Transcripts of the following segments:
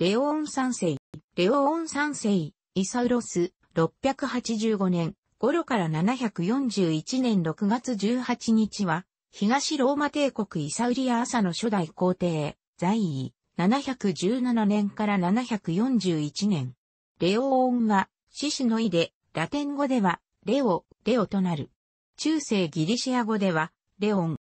レオオン三世、レオオン三世、イサウロス、685年、頃から741年6月18日は、東ローマ帝国イサウリア朝の初代皇帝、在位、717年から741年。レオオンは、獅子の意で、ラテン語では、レオ、レオとなる。中世ギリシア語では、レオン。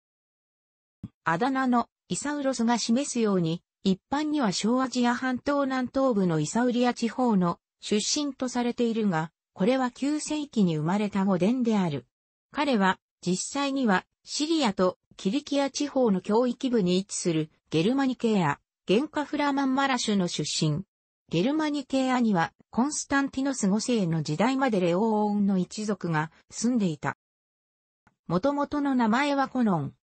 あだ名のイサウロスが示すように、一般には小アジア半島南東部のイサウリア地方の出身とされているが、これは9世紀に生まれた語伝である。彼は実際にはシリアとキリキア地方の教域部に位置するゲルマニケア、ゲンカフラマンマラシュの出身。ゲルマニケアにはコンスタンティノス5世の時代までレオーンの一族が住んでいた。元々の名前はコノン。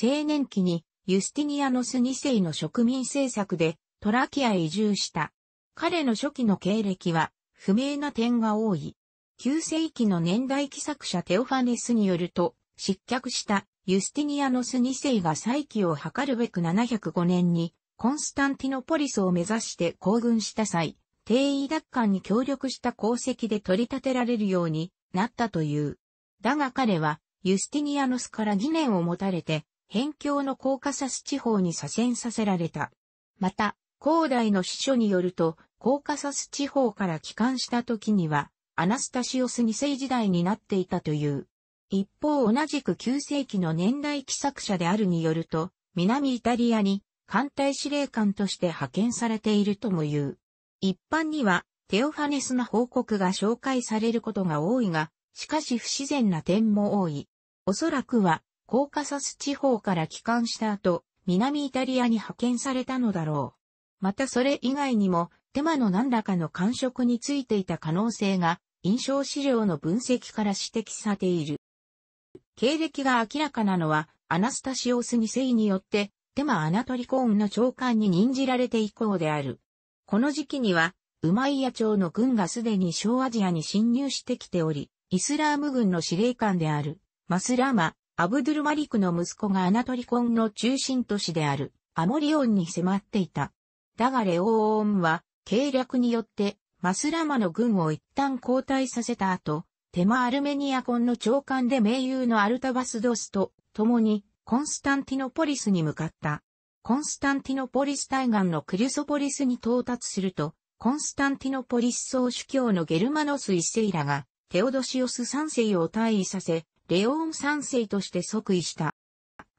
青年期にユスティニアノス2世の植民政策でトラキアへ移住した。彼の初期の経歴は不明な点が多い。9世紀の年代記作者テオファネスによると、失脚したユスティニアノス2世が再起を図るべく705年にコンスタンティノポリスを目指して行軍した際、定位奪還に協力した功績で取り立てられるようになったという。だが彼はユスティニアノスから疑念を持たれて辺境のコーカサス地方に左遷させられた。また、広大の司書によると、コーカサス地方から帰還した時には、アナスタシオス2世時代になっていたという。一方同じく9世紀の年代記作者であるによると、南イタリアに艦隊司令官として派遣されているとも言う。一般には、テオファネスな報告が紹介されることが多いが、しかし不自然な点も多い。おそらくは、コーカサス地方から帰還した後、南イタリアに派遣されたのだろう。またそれ以外にも、テマの何らかの感触についていた可能性が、印象資料の分析から指摘されている。経歴が明らかなのは、アナスタシオス二世によって、テマ・アナトリコーンの長官に任じられて以降である。この時期には、ウマイヤ朝の軍がすでに小アジアに侵入してきており、イスラーム軍の司令官である、マスラマ、アブドゥルマリクの息子がアナトリコンの中心都市であるアモリオンに迫っていた。だがレオーンは、計略によって、マスラマの軍を一旦交代させた後、テマアルメニアコンの長官で盟友のアルタバスドスと共にコンスタンティノポリスに向かった。コンスタンティノポリス対岸のクリュソポリスに到達すると、コンスタンティノポリス総主教のゲルマノス一世らが、テオドシオス三世を退位させ、レオン三世として即位した。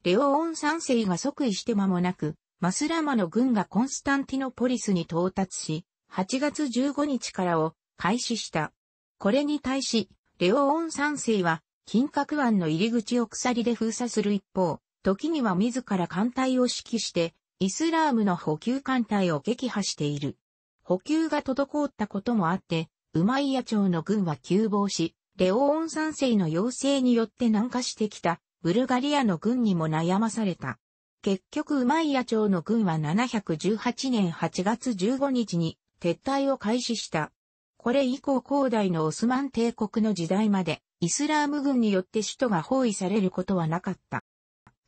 レオン三世が即位して間もなく、マスラマの軍がコンスタンティノポリスに到達し、8月15日からを開始した。これに対し、レオオン三世は、金閣湾の入り口を鎖で封鎖する一方、時には自ら艦隊を指揮して、イスラームの補給艦隊を撃破している。補給が滞ったこともあって、ウマイヤ朝の軍は急防し、レオーン三世の要請によって南下してきた、ブルガリアの軍にも悩まされた。結局ウマイヤ朝の軍は718年8月15日に撤退を開始した。これ以降広大のオスマン帝国の時代までイスラーム軍によって首都が包囲されることはなかった。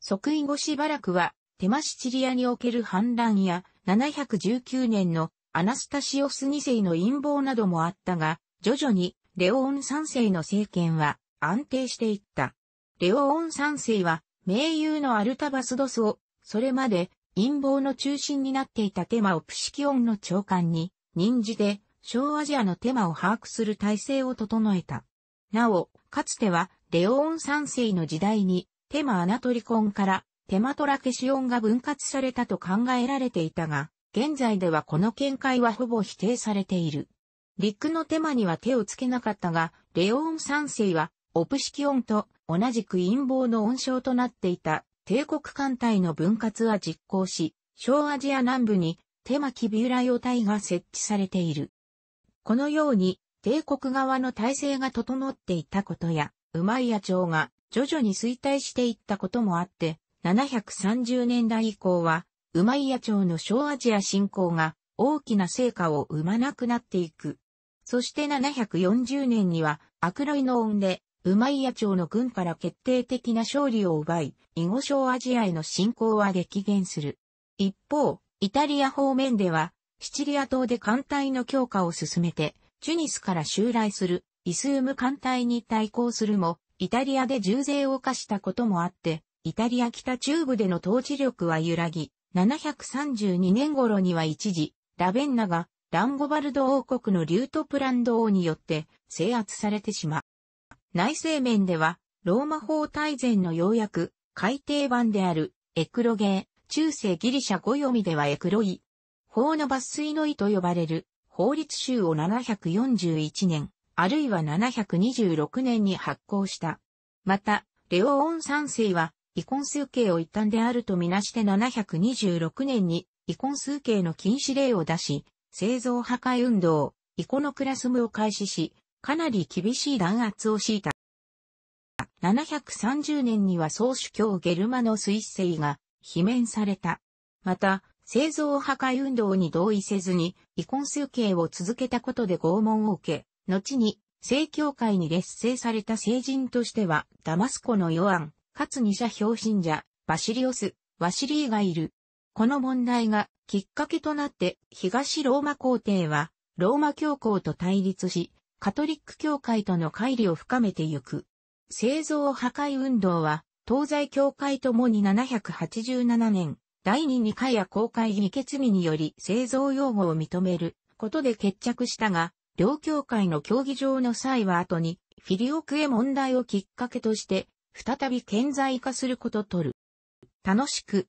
即位後しばらくはテマシチリアにおける反乱や719年のアナスタシオス2世の陰謀などもあったが、徐々にレオオン三世の政権は安定していった。レオオン三世は盟友のアルタバスドスを、それまで陰謀の中心になっていたテマをプシキオンの長官に任じて小アジアのテマを把握する体制を整えた。なお、かつてはレオオン三世の時代にテマアナトリコンからテマトラケシオンが分割されたと考えられていたが、現在ではこの見解はほぼ否定されている。陸の手間には手をつけなかったが、レオン三世は、オプシキオンと同じく陰謀の温床となっていた帝国艦隊の分割は実行し、小アジア南部に手巻ビューラ用隊が設置されている。このように、帝国側の体制が整っていたことや、ウマイヤ朝が徐々に衰退していったこともあって、730年代以降は、ウマイヤ朝の小アジア侵攻が大きな成果を生まなくなっていく。そして740年には、悪ノの恩で、ウマイヤ朝の軍から決定的な勝利を奪い、囲碁小アジアへの侵攻は激減する。一方、イタリア方面では、シチリア島で艦隊の強化を進めて、チュニスから襲来するイスウム艦隊に対抗するも、イタリアで重税を課したこともあって、イタリア北中部での統治力は揺らぎ、732年頃には一時、ラベンナがランゴバルド王国のリュートプランド王によって制圧されてしまう。内政面では、ローマ法大全の要約、改訂版である、エクロゲー、中世ギリシャ語読みではエクロイ。法の抜粋の意と呼ばれる、法律集を741年、あるいは726年に発行した。また、レオオン三世は、遺婚数形を一旦であるとみなして726年に、遺婚数形の禁止令を出し、製造破壊運動、イコノクラスムを開始し、かなり厳しい弾圧を敷いた。730年には総主教ゲルマノス一世が、罷免された。また、製造破壊運動に同意せずに、遺婚数形を続けたことで拷問を受け、後に、正教会に劣勢された聖人としては、ダマスコのヨアン、かつ二者表信者、バシリオス、ワシリーがいる。この問題がきっかけとなって東ローマ皇帝はローマ教皇と対立し、カトリック教会との乖離を深めてゆく。製造破壊運動は東西教会ともに787年、第二2回や公開議決議により製造用語を認めることで決着したが、両教会の協議場の際は後にフィリオクエ問題をきっかけとして、再び顕在化することとる。楽しく、